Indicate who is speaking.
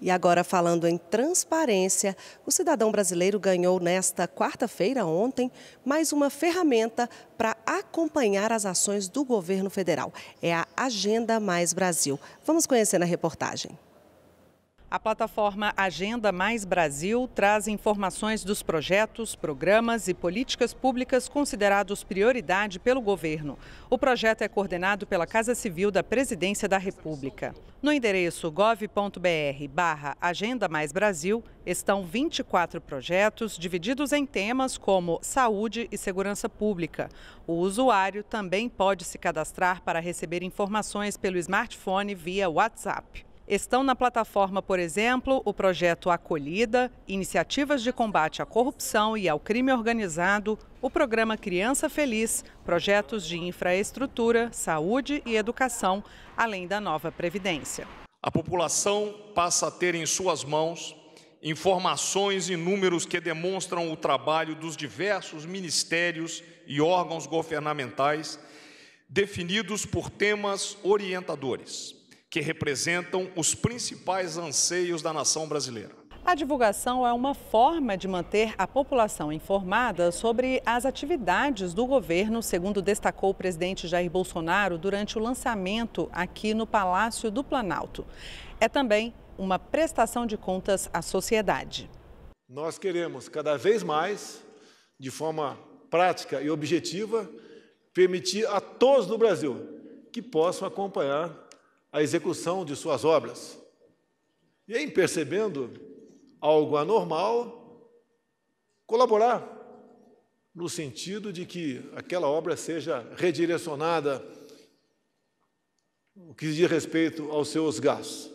Speaker 1: E agora, falando em transparência, o cidadão brasileiro ganhou nesta quarta-feira, ontem, mais uma ferramenta para acompanhar as ações do governo federal. É a Agenda Mais Brasil. Vamos conhecer na reportagem.
Speaker 2: A plataforma Agenda Mais Brasil traz informações dos projetos, programas e políticas públicas considerados prioridade pelo governo. O projeto é coordenado pela Casa Civil da Presidência da República. No endereço gov.br barra Agenda Mais Brasil estão 24 projetos divididos em temas como saúde e segurança pública. O usuário também pode se cadastrar para receber informações pelo smartphone via WhatsApp. Estão na plataforma, por exemplo, o projeto Acolhida, iniciativas de combate à corrupção e ao crime organizado, o programa Criança Feliz, projetos de infraestrutura, saúde e educação, além da nova Previdência.
Speaker 3: A população passa a ter em suas mãos informações e números que demonstram o trabalho dos diversos ministérios e órgãos governamentais definidos por temas orientadores que representam os principais anseios da nação brasileira.
Speaker 2: A divulgação é uma forma de manter a população informada sobre as atividades do governo, segundo destacou o presidente Jair Bolsonaro durante o lançamento aqui no Palácio do Planalto. É também uma prestação de contas à sociedade.
Speaker 4: Nós queremos cada vez mais, de forma prática e objetiva, permitir a todos do Brasil que possam acompanhar a execução de suas obras. E em percebendo algo anormal, colaborar no sentido de que aquela obra seja redirecionada o que diz respeito aos seus gastos.